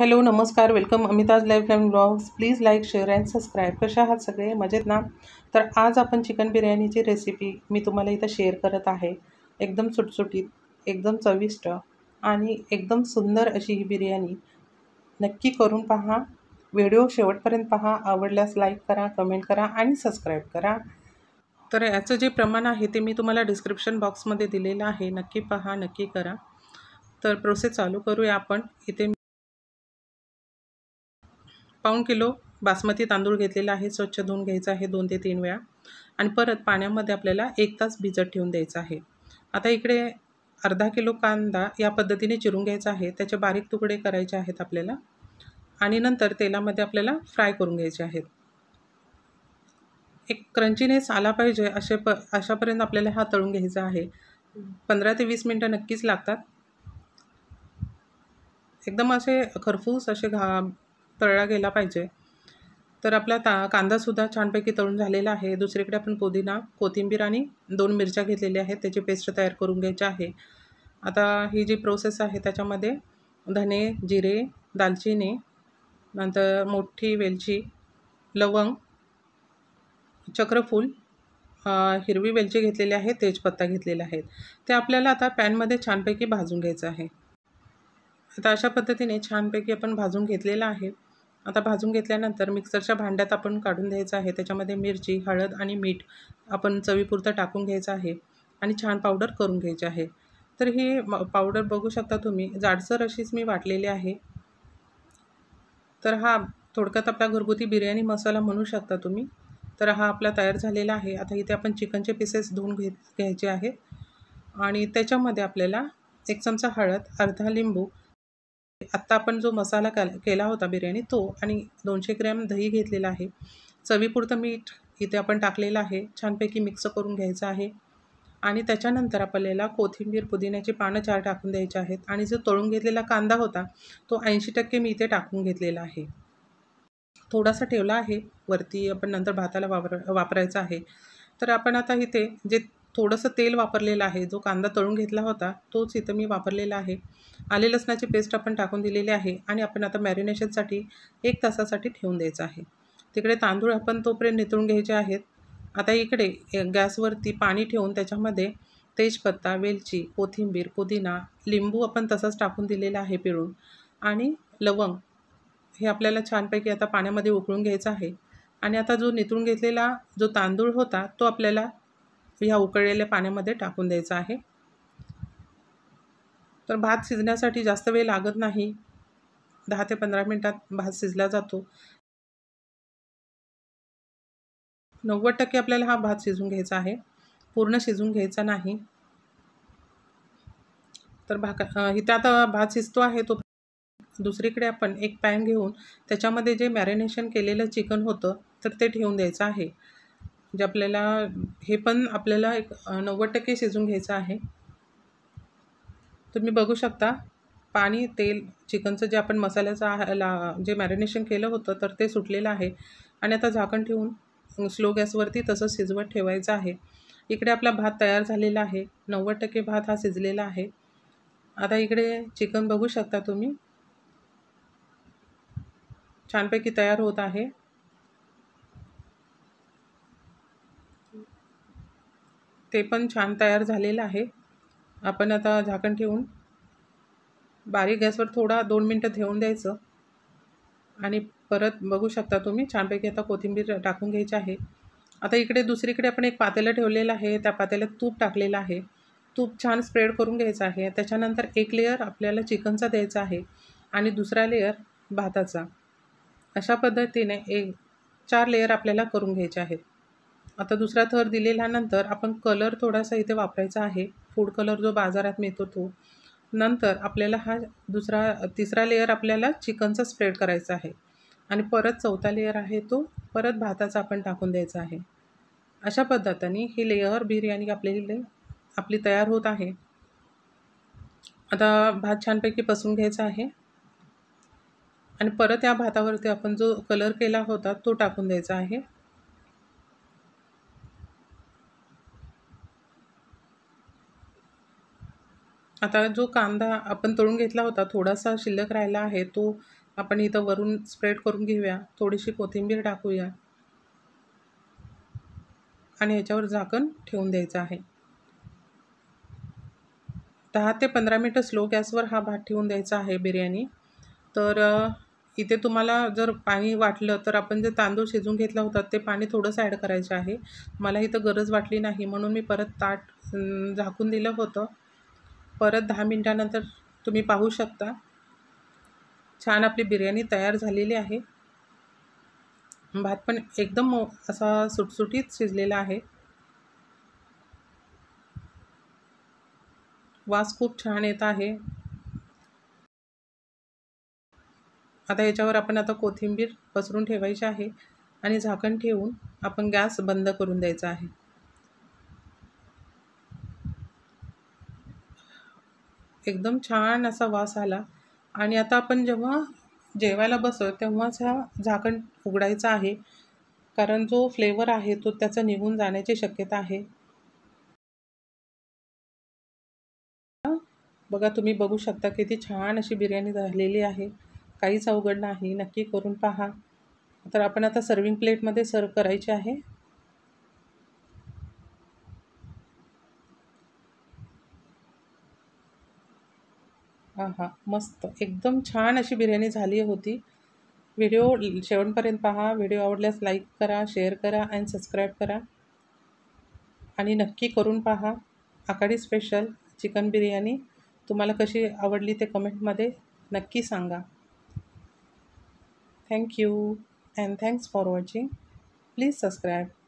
hello नमस्कार welcome अमिताज life line blogs please like share and subscribe कशा आहात सगळे मजेत ना तर आज आपण चिकन बिर्याणीची रेसिपी मी तुम्हाला इथं शेअर करत आहे एकदम सुटसुटीत एकदम चविष्ट आणि एकदम सुंदर अशी ही बिर्याणी नक्की करून पहा व्हिडिओ शेवटपर्यंत पहा आवडल्यास लाईक करा कमेंट करा आणि सबस्क्राईब करा तर याचं जे प्रमाण आहे ते मी तुम्हाला डिस्क्रिप्शन बॉक्समध्ये दिलेलं आहे नक्की पहा नक्की करा तर प्रोसेस चालू करूया आपण इथे पाऊण किलो बासमती तांदूळ घेतलेला आहे स्वच्छ धुवून घ्यायचा आहे दोन ते तीन वेळा आणि परत पाण्यामध्ये आपल्याला एक तास भिजत ठेवून द्यायचा आहे आता इकडे अर्धा किलो कांदा या पद्धतीने चिरून घ्यायचा आहे त्याचे बारीक तुकडे करायचे आहेत आपल्याला आणि नंतर तेलामध्ये आपल्याला फ्राय करून घ्यायचे आहेत एक क्रंचीनेस आला पाहिजे असे प अशापर्यंत आपल्याला हा तळून घ्यायचा आहे पंधरा ते वीस मिनटं नक्कीच लागतात एकदम असे खरफूस असे घा तळला गेला पाहिजे तर आपला ता कांदासुद्धा छानपैकी तळून झालेला आहे दुसरीकडे आपण पुदिना कोथिंबीर आणि दोन मिरच्या घेतलेल्या आहेत त्याची पेस्ट तयार करून घ्यायची आहे आता ही जी प्रोसेस आहे त्याच्यामध्ये धने जिरे दालचिनी नंतर मोठी वेलची लवंग चक्रफूल हिरवी वेलची घेतलेली आहे तेजपत्ता घेतलेला आहे ते आपल्याला आता पॅनमध्ये छानपैकी भाजून घ्यायचं आहे आता अशा पद्धतीने छानपैकी आपण भाजून घेतलेला आहे आता भाजून घेतल्यानंतर मिक्सरच्या भांड्यात आपण काढून घ्यायचं आहे त्याच्यामध्ये मिरची हळद आणि मीठ आपण चवीपुरतं टाकून घ्यायचं आहे आणि छान पावडर करून घ्यायची आहे तर ही पावडर बघू शकता तुम्ही जाडसर अशीच मी वाटलेली आहे तर हा थोडक्यात आपला घरगुती बिर्याणी मसाला म्हणू शकता तुम्ही तर हा आपला तयार झालेला आहे आता इथे आपण चिकनचे पीसेस धुवून घेत घ्यायचे आहे आणि त्याच्यामध्ये आपल्याला एक चमचा हळद अर्धा लिंबू आत्ता आपण जो मसाला केला होता बिर्याणी तो आणि दोनशे ग्रॅम दही घेतलेला आहे चवीपुरतं मीठ इथे आपण टाकलेलं आहे छानपैकी मिक्स करून घ्यायचं आहे आणि त्याच्यानंतर आपल्याला कोथिंबीर पुदिन्याची पानं चार टाकून द्यायचे आहेत आणि जो तळून घेतलेला कांदा होता तो ऐंशी टक्के मी इथे टाकून घेतलेला आहे थोडासा ठेवला आहे वरती आपण नंतर भाताला वापर वापरायचा आहे तर आपण आता इथे जे थोडंसं तेल वापरलेलं आहे जो कांदा तळून घेतला होता तोच इथं मी वापरलेला आहे आले लसणाची पेस्ट आपण टाकून दिलेली आहे आणि आपण आता मॅरिनेशनसाठी एक तासासाठी ठेवून द्यायचं आहे तिकडे तांदूळ आपण तोपर्यंत नितळून घ्यायचे आहेत आता इकडे गॅसवरती पाणी ठेवून त्याच्यामध्ये तेजपत्ता वेलची कोथिंबीर पुदिना लिंबू आपण तसाच टाकून दिलेला आहे पिळून आणि लवंग हे आपल्याला छानपैकी आता पाण्यामध्ये उकळून घ्यायचं आहे आणि आता जो नितळून घेतलेला जो तांदूळ होता तो आपल्याला ह्या उकळलेल्या पाण्यामध्ये टाकून द्यायचं आहे तर भात शिजण्यासाठी जास्त वेळ लागत नाही दहा ते पंधरा मिनटात भात शिजला जातो नव्वद टक्के आपल्याला हा भात शिजून घ्यायचा आहे पूर्ण शिजून घ्यायचा नाही तर भाका इथं आता भात शिजतो आहे तो दुसरीकडे आपण एक पॅन घेऊन त्याच्यामध्ये जे मॅरिनेशन केलेलं चिकन होतं तर ते ठेवून द्यायचं आहे म्हणजे आपल्याला हे पण आपल्याला एक नव्वद टक्के शिजून घ्यायचं आहे तुम्ही बघू शकता पाणी तेल चिकनचं जे आपण मसाल्याचं ला जे मॅरिनेशन केलं होतं तर ते सुटलेलं आहे आणि आता झाकण ठेवून स्लो गॅसवरती तसं शिजवत ठेवायचं आहे इकडे आपला भात तयार झालेला आहे नव्वद टक्के भात हा शिजलेला आहे आता इकडे चिकन बघू शकता तुम्ही छानपैकी तयार होत आहे ते पण छान तयार झालेलं आहे आपण आता झाकण ठेवून बारीक गॅसवर थोडा दोन मिनटं ठेवून द्यायचं आणि परत बघू शकता तुम्ही छानपैकी आता कोथिंबीर टाकून घ्यायची आहे आता इकडे दुसरीकडे आपण एक पातेलं ठेवलेलं आहे त्या पातेल्यात तूप टाकलेलं आहे तूप छान स्प्रेड करून घ्यायचं आहे त्याच्यानंतर एक लेयर आपल्याला चिकनचा द्यायचा आहे आणि दुसरा लेयर भाताचा अशा पद्धतीने एक चार लेयर आपल्याला करून घ्यायचे आहेत आता दुसरा थर दिलेल्यानंतर आपण कलर थोडासा इथे वापरायचा आहे फूड कलर जो बाजारात मिळतो तो नंतर आपल्याला हा दुसरा तिसरा लेअर आपल्याला चिकनचा स्प्रेड करायचा आहे आणि परत चौथा लेअर आहे तो परत भाताचा आपण टाकून द्यायचा आहे अशा पद्धतीने ही लेअर बिर्याणी आपली आपली तयार होत आहे आता भात छानपैकी पसून घ्यायचा आहे आणि परत या भातावरती आपण जो कलर केला होता तो टाकून द्यायचा आहे आता जो कांदा आपण तळून घेतला होता थोडासा शिल्लक राहिला आहे तो आपण इथं वरून स्प्रेड करून घेऊया थोडीशी कोथिंबीर टाकूया आणि याच्यावर झाकण ठेवून द्यायचं आहे दहा ते पंधरा मिनटं स्लो गॅसवर हा भात ठेवून द्यायचा आहे बिर्याणी तर इथे तुम्हाला जर पाणी वाटलं तर आपण जे तांदूळ शिजून घेतला होता ते पाणी थोडंसं ॲड करायचं आहे मला इथं गरज वाटली नाही म्हणून मी परत ताट झाकून दिलं होतं परत दहा मिनटानंतर तुम्ही पाहू शकता छान आपली बिर्याणी तयार झालेली आहे भात पण एकदम असा सुटसुटीत शिजलेला आहे वास खूप छान येत आहे आता याच्यावर आपण आता कोथिंबीर पसरून ठेवायची आहे आणि झाकण ठेवून आपण गॅस बंद करून द्यायचा आहे एकदम छान असा वास आला आणि आता आपण जेव्हा जेवायला बसो तेव्हाच हा झाकण उघडायचा आहे कारण जो फ्लेवर आहे तो त्याचा निघून जाण्याची शक्यता आहे बघा तुम्ही बघू शकता किती छान अशी बिर्याणी झालेली आहे काहीच अवघड नाही नक्की करून पहा तर आपण आता सर्विंग प्लेटमध्ये सर्व करायची आहे हां मस्त एकदम छान अशी बिर्याणी झाली होती व्हिडिओ शेवटपर्यंत पहा व्हिडिओ आवडल्यास लाईक करा शेअर करा अँड सबस्क्राईब करा आणि नक्की करून पहा आकाडी स्पेशल चिकन बिर्याणी तुम्हाला कशी आवडली ते कमेंटमध्ये नक्की सांगा thank you and thanks for watching please subscribe